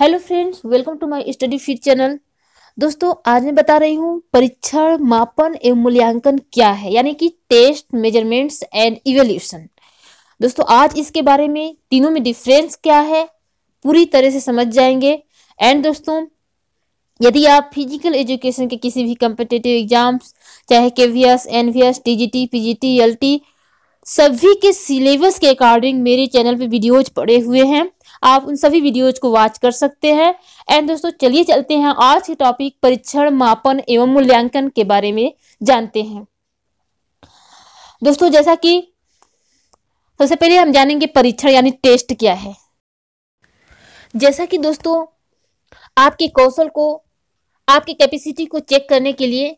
hello friends welcome to my study feed channel दोस्तों आज मैं बता रही हूँ परीक्षण मापन एवं मूल्यांकन क्या है यानी कि टेस्ट मेजरमेंट्स एंड इवेल्यूशन दोस्तों आज इसके बारे में तीनों में डिफरेंस क्या है पूरी तरह से समझ जाएंगे एंड दोस्तों यदि आप फिजिकल एजुकेशन के किसी भी कम्पिटेटिव एग्जाम्स चाहे K V S N V S T G T P G T L T सभी के सिलेबस के अकॉर्डिंग मेरे चैनल पे वीडियोज पड़े हुए हैं आप उन सभी वीडियोज को वॉच कर सकते हैं एंड दोस्तों चलिए चलते हैं आज के टॉपिक परीक्षण मापन एवं मूल्यांकन के बारे में जानते हैं दोस्तों जैसा कि सबसे तो पहले हम जानेंगे परीक्षण यानी टेस्ट क्या है जैसा कि दोस्तों आपके कौशल को आपकी कैपेसिटी को चेक करने के लिए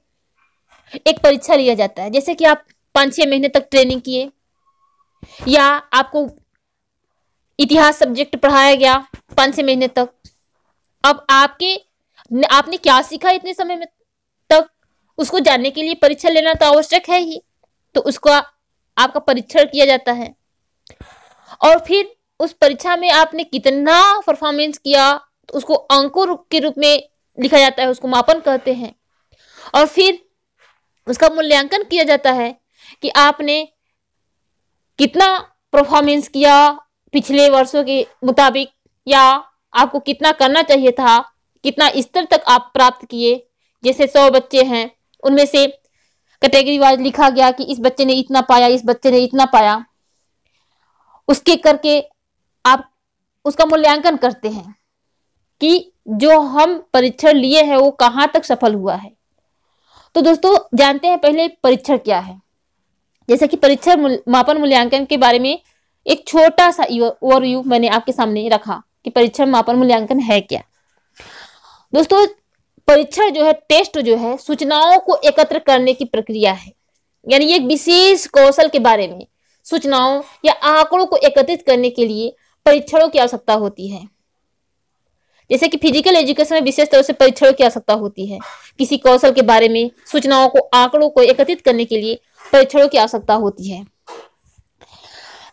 एक परीक्षा लिया जाता है जैसे कि आप पांच छह महीने तक ट्रेनिंग किए या आपको इतिहास सब्जेक्ट पढ़ाया गया पाँच छः महीने तक अब आपके आपने क्या सीखा इतने समय में तक उसको जानने के लिए परीक्षा लेना तो आवश्यक है ही तो उसको आ, आपका परीक्षण किया जाता है और फिर उस परीक्षा में आपने कितना परफॉर्मेंस किया तो उसको अंकों के रूप में लिखा जाता है उसको मापन कहते हैं और फिर उसका मूल्यांकन किया जाता है कि आपने कितना परफॉर्मेंस किया पिछले वर्षों के मुताबिक या आपको कितना करना चाहिए था कितना स्तर तक आप प्राप्त किए जैसे सौ बच्चे हैं उनमें से कैटेगरी वाइज लिखा गया कि इस बच्चे ने इतना पाया इस बच्चे ने इतना पाया उसके करके आप उसका मूल्यांकन करते हैं कि जो हम परीक्षण लिए हैं वो कहाँ तक सफल हुआ है तो दोस्तों जानते हैं पहले परीक्षण क्या है जैसे कि परीक्षण मापन मूल्यांकन के बारे में एक छोटा सा ओवरव्यू मैंने आपके सामने रखा कि परीक्षण मापन मूल्यांकन है क्या दोस्तों परीक्षण जो है टेस्ट जो है सूचनाओं को एकत्र करने की प्रक्रिया है यानी एक विशेष कौशल के बारे में सूचनाओं या आंकड़ों को एकत्रित करने के लिए परीक्षणों की आवश्यकता होती है जैसे कि फिजिकल एजुकेशन में विशेष तौर से परीक्षणों की आवश्यकता होती है किसी कौशल के बारे में सूचनाओं को आंकड़ों को एकत्रित करने के लिए परीक्षणों की आवश्यकता होती है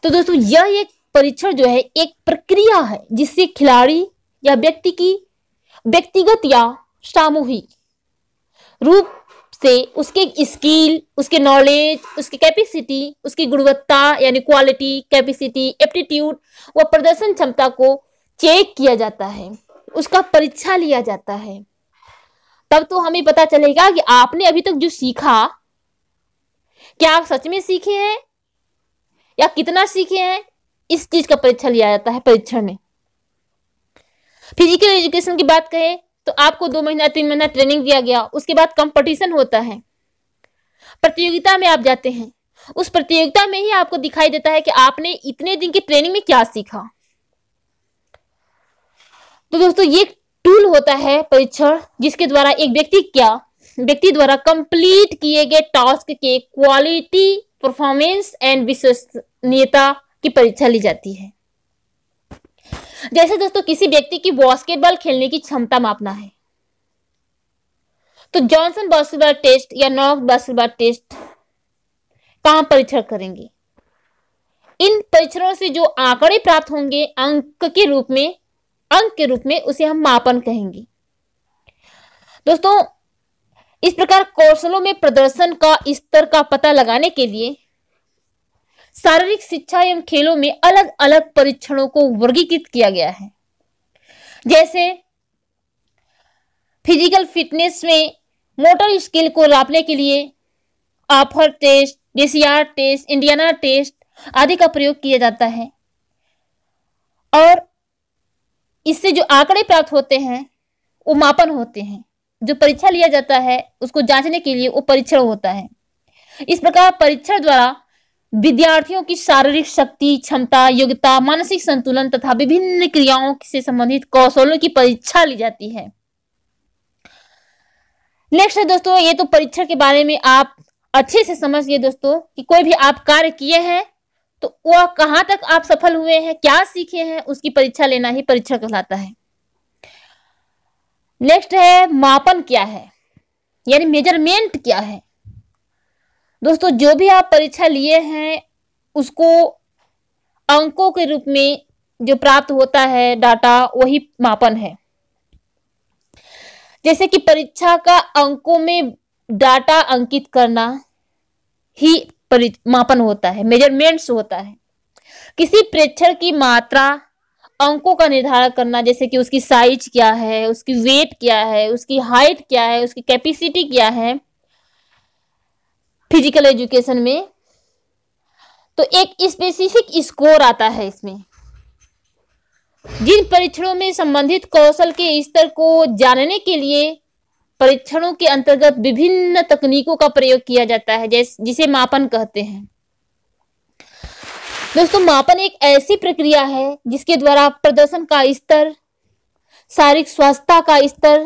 तो दोस्तों यह एक परीक्षण जो है एक प्रक्रिया है जिससे खिलाड़ी या व्यक्ति की व्यक्तिगत या सामूहिक रूप से उसके स्किल उसके नॉलेज उसकी कैपेसिटी उसकी गुणवत्ता यानी क्वालिटी कैपेसिटी एप्टीट्यूड व प्रदर्शन क्षमता को चेक किया जाता है उसका परीक्षा लिया जाता है तब तो हमें पता चलेगा कि आपने अभी तक जो सीखा क्या आप सच में सीखे हैं या कितना सीखे हैं इस चीज का परीक्षा लिया जाता है परीक्षण में फिजिकल एजुकेशन की बात करें तो आपको दो महीना तीन महीना ट्रेनिंग दिया गया उसके बाद कंपटीशन होता है प्रतियोगिता में आप जाते हैं उस प्रतियोगिता में ही आपको दिखाई देता है कि आपने इतने दिन की ट्रेनिंग में क्या सीखा तो दोस्तों ये टूल होता है परीक्षण जिसके द्वारा एक व्यक्ति क्या व्यक्ति द्वारा कंप्लीट किए गए टास्क के क्वालिटी परफॉर्मेंस एंड विश्वसनीयता की परीक्षा ली जाती है जैसे दोस्तों किसी व्यक्ति की बास्केटबॉल खेलने की क्षमता मापना है तो जॉनसन बास्केटबॉल टेस्ट या नॉक बास्केटबॉल टेस्ट कहां परीक्षण करेंगे इन परीक्षणों से जो आंकड़े प्राप्त होंगे अंक के रूप में अंक के रूप में उसे हम मापन कहेंगे दोस्तों इस प्रकार कौशलों में प्रदर्शन का स्तर का पता लगाने के लिए शारीरिक शिक्षा एवं खेलों में अलग अलग परीक्षणों को वर्गीकृत किया गया है जैसे फिजिकल फिटनेस में मोटर स्किल को लापने के लिए AAHPER test DCR test Indiana test आदि का प्रयोग किया जाता है और इससे जो आंकड़े प्राप्त होते हैं वो मापन होते हैं जो परीक्षा लिया जाता है उसको जांचने के लिए वो परीक्षण होता है इस प्रकार परीक्षण द्वारा विद्यार्थियों की शारीरिक शक्ति क्षमता योग्यता मानसिक संतुलन तथा विभिन्न क्रियाओं से संबंधित कौशलों की परीक्षा ली जाती है नेक्स्ट है दोस्तों ये तो परीक्षण के बारे में आप अच्छे से समझ गए दोस्तों कि कोई भी आप कार्य किए हैं तो वह कहाँ तक आप सफल हुए हैं क्या सीखे हैं उसकी परीक्षा लेना ही परीक्षा कहलाता है नेक्स्ट है मापन क्या है यानी मेजरमेंट क्या है दोस्तों जो भी आप परीक्षा लिए हैं उसको अंकों के रूप में जो प्राप्त होता है डाटा वही मापन है जैसे कि परीक्षा का अंकों में डाटा अंकित करना ही मापन होता है मेजरमेंट्स होता है किसी प्रेक्षण की मात्रा अंकों का निर्धारण करना जैसे कि उसकी साइज क्या है उसकी वेट क्या है उसकी हाइट क्या है उसकी कैपेसिटी क्या है फिजिकल एजुकेशन में तो एक स्पेसिफिक स्कोर आता है इसमें जिन परीक्षणों में संबंधित कौशल के स्तर को जानने के लिए परीक्षणों के अंतर्गत विभिन्न तकनीकों का प्रयोग किया जाता है जैसे जिसे मापन कहते हैं दोस्तों मापन एक ऐसी प्रक्रिया है जिसके द्वारा प्रदर्शन का स्तर शारीरिक स्वास्थ्य का स्तर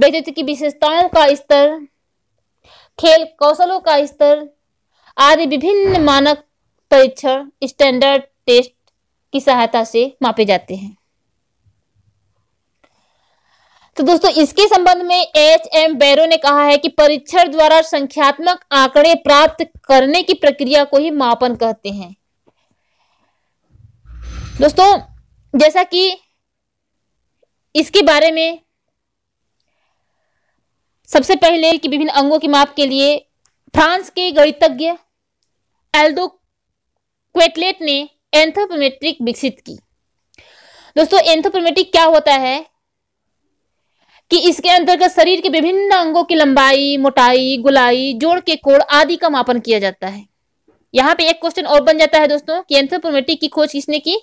व्यक्तित्व की विशेषताओं का स्तर खेल कौशलों का स्तर आदि विभिन्न मानक परीक्षण स्टैंडर्ड टेस्ट की सहायता से मापे जाते हैं तो दोस्तों इसके संबंध में एच एम बैरो ने कहा है कि परीक्षण द्वारा संख्यात्मक आंकड़े प्राप्त करने की प्रक्रिया को ही मापन कहते हैं दोस्तों जैसा कि इसके बारे में सबसे पहले कि विभिन्न अंगों की माप के लिए फ्रांस के गणितज्ञ एल्डो क्वेटलेट ने एंथोप्रोमेट्रिक विकसित की दोस्तों एंथोप्रोमेट्रिक क्या होता है कि इसके अंतर्गत शरीर के विभिन्न अंगों की लंबाई मोटाई गुलाई जोड़ के कोड़ आदि का मापन किया जाता है यहाँ पे एक क्वेश्चन और बन जाता है दोस्तों कि एंथोपोमेट्रिक की खोज किसने की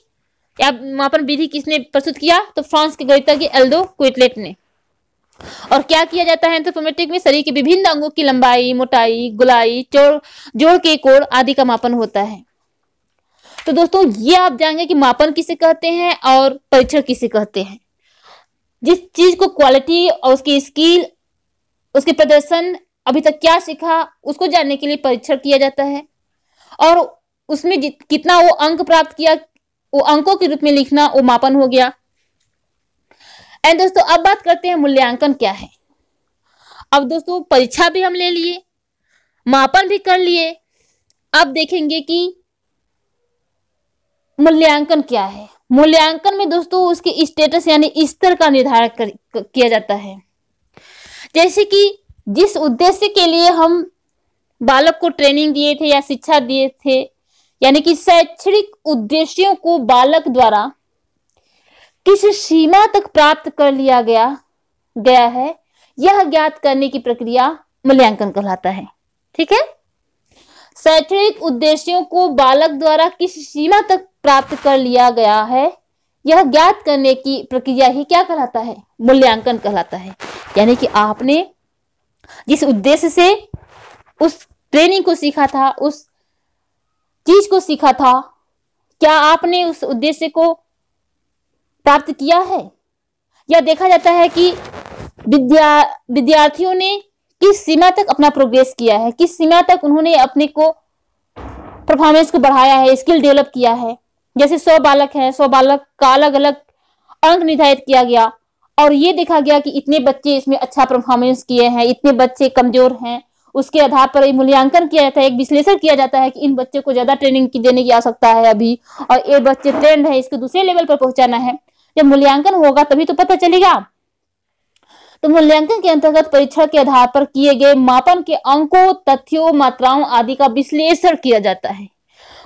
या मापन विधि किसने प्रस्तुत किया तो फ्रांस के गणितज्ञ एल्दो क्विटलेट ने और क्या किया जाता है एंथ्रोपोमेट्रिक में शरीर के विभिन्न अंगों की लंबाई मोटाई गुलाई जोड़ जोड़ के कोण आदि का मापन होता है तो दोस्तों ये आप जानेंगे कि मापन किसे कहते हैं और परीक्षण किसे कहते हैं जिस चीज को क्वालिटी और उसकी स्किल उसके प्रदर्शन अभी तक क्या सीखा उसको जानने के लिए परीक्षण किया जाता है और उसमें कितना वो अंक प्राप्त किया वो अंकों के रूप में लिखना वो मापन हो गया एंड दोस्तों अब बात करते हैं मूल्यांकन क्या है अब दोस्तों परीक्षा भी हम ले लिए मापन भी कर लिए अब देखेंगे कि मूल्यांकन क्या है मूल्यांकन में दोस्तों उसके स्टेटस यानी स्तर का निर्धारण किया जाता है जैसे कि जिस उद्देश्य के लिए हम बालक को ट्रेनिंग दिए थे या शिक्षा दिए थे यानी कि शैक्षणिक उद्देश्यों को बालक द्वारा किस सीमा तक प्राप्त कर लिया गया गया है यह ज्ञात करने की प्रक्रिया मूल्यांकन कहलाता है ठीक है शैक्षणिक उद्देश्यों को बालक द्वारा किस सीमा तक प्राप्त कर लिया गया है यह ज्ञात करने की प्रक्रिया ही क्या कहलाता है मूल्यांकन कहलाता है यानी कि आपने जिस उद्देश्य से उस ट्रेनिंग को सीखा था उस चीज को सीखा था क्या आपने उस उद्देश्य को प्राप्त किया है या देखा जाता है कि विद्या विद्यार्थियों ने किस सीमा तक अपना प्रोग्रेस किया है किस सीमा तक उन्होंने अपने को परफॉर्मेंस को बढ़ाया है स्किल डेवलप किया है जैसे सौ बालक हैं सौ बालक का अलग अलग अंक निर्धारित किया गया और ये देखा गया कि इतने बच्चे इसमें अच्छा परफॉर्मेंस किए हैं इतने बच्चे कमजोर हैं उसके आधार पर मूल्यांकन किया जाता है एक विश्लेषण किया जाता है कि इन बच्चों को ज्यादा ट्रेनिंग की देने की आवश्यकता है अभी और ये बच्चे ट्रेंड है इसको दूसरे लेवल पर पहुंचाना है जब मूल्यांकन होगा तभी तो पता चलेगा तो मूल्यांकन के अंतर्गत परीक्षण के आधार पर किए गए मापन के अंकों तथ्यों मात्राओं आदि का विश्लेषण किया जाता है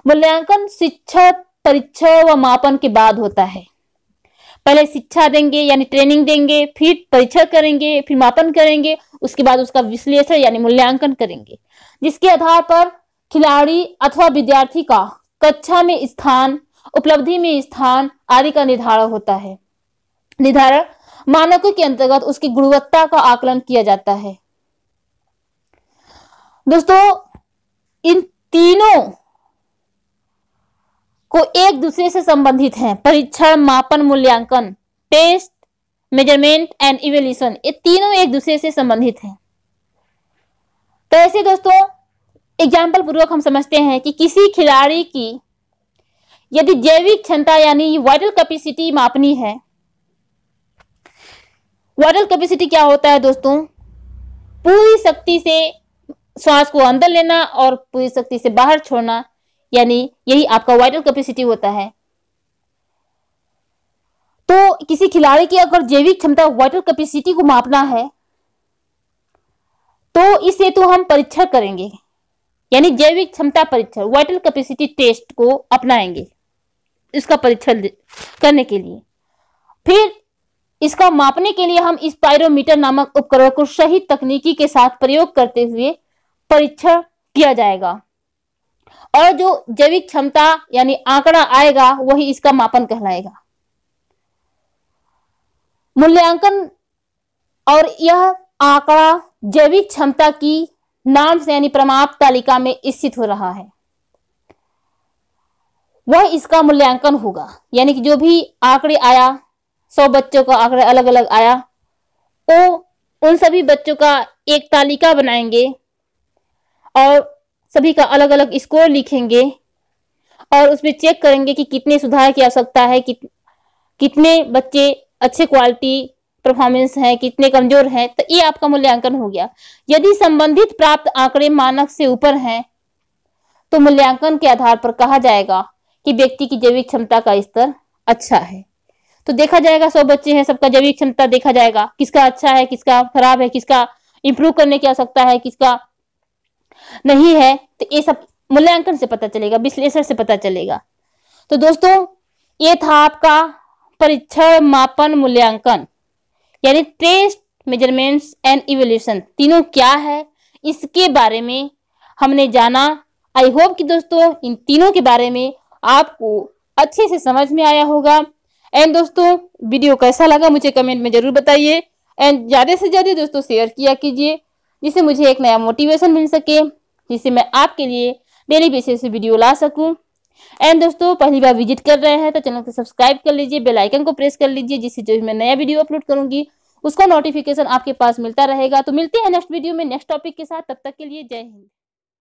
मूल्यांकन शिक्षा परीक्षा व मापन के बाद होता है पहले शिक्षा देंगे यानी ट्रेनिंग देंगे फिर परीक्षा करेंगे फिर मापन करेंगे उसके बाद उसका विश्लेषण यानी मूल्यांकन करेंगे जिसके आधार पर खिलाड़ी अथवा विद्यार्थी का कक्षा में स्थान उपलब्धि में स्थान आदि का निर्धारण होता है निर्धारण मानकों के अंतर्गत उसकी गुणवत्ता का आकलन किया जाता है दोस्तों इन तीनों को एक दूसरे से संबंधित है परीक्षण मापन मूल्यांकन टेस्ट मेजरमेंट एंड इवेल्यूशन ये तीनों एक दूसरे से संबंधित है तो ऐसे दोस्तों एग्जाम्पल पूर्वक हम समझते हैं कि किसी खिलाड़ी की यदि जैविक क्षमता यानी वाइटल कैपेसिटी मापनी है वाइटल कैपेसिटी क्या होता है दोस्तों पूरी शक्ति से श्वास को अंदर लेना और पूरी शक्ति से बाहर छोड़ना यानी यही आपका वाइटल कैपेसिटी होता है तो किसी खिलाड़ी की अगर जैविक क्षमता वाइटल कैपेसिटी को मापना है तो इसे तो हम परीक्षण करेंगे यानी जैविक क्षमता परीक्षण वाइटल कैपेसिटी टेस्ट को अपनाएंगे इसका परीक्षण करने के लिए फिर इसका मापने के लिए हम इस पायरोमीटर नामक उपकरण को सही तकनीकी के साथ प्रयोग करते हुए परीक्षण किया जाएगा और जो जैविक क्षमता यानी आंकड़ा आएगा वही इसका मापन कहलाएगा मूल्यांकन और यह आंकड़ा जैविक क्षमता की नाम से यानी प्रमाप तालिका में स्थित हो रहा है वह इसका मूल्यांकन होगा यानी कि जो भी आंकड़े आया सौ बच्चों का आंकड़े अलग अलग आया वो उन सभी बच्चों का एक तालिका बनाएंगे और सभी का अलग अलग स्कोर लिखेंगे और उसमें चेक करेंगे कि कितने सुधार की आवश्यकता है कि, कितने बच्चे अच्छे क्वालिटी परफॉर्मेंस है कितने कमजोर हैं तो ये आपका मूल्यांकन हो गया यदि संबंधित प्राप्त आंकड़े मानक से ऊपर हैं तो मूल्यांकन के आधार पर कहा जाएगा कि व्यक्ति की जैविक क्षमता का स्तर अच्छा है तो देखा जाएगा सौ बच्चे हैं सबका जैविक क्षमता देखा जाएगा किसका अच्छा है किसका खराब है किसका इंप्रूव करने की आवश्यकता है किसका नहीं है तो ये सब मूल्यांकन से पता चलेगा विश्लेषण से पता चलेगा तो दोस्तों ये था आपका परीक्षण मापन मूल्यांकन यानी टेस्ट मेजरमेंट्स एंड इवोल्यूशन तीनों क्या है इसके बारे में हमने जाना आई होप कि दोस्तों इन तीनों के बारे में आपको अच्छे से समझ में आया होगा एंड दोस्तों वीडियो कैसा लगा मुझे कमेंट में ज़रूर बताइए एंड ज़्यादा से ज़्यादा दोस्तों शेयर किया कीजिए जिससे मुझे एक नया मोटिवेशन मिल सके जिससे मैं आपके लिए डेली बेसिस वीडियो ला सकूं एंड दोस्तों पहली बार विजिट कर रहे हैं तो चैनल को सब्सक्राइब कर लीजिए बेल आइकन को प्रेस कर लीजिए जिससे जो मैं नया वीडियो अपलोड करूंगी उसका नोटिफिकेशन आपके पास मिलता रहेगा तो मिलते हैं नेक्स्ट वीडियो में नेक्स्ट टॉपिक के साथ तब तक के लिए जय हिंद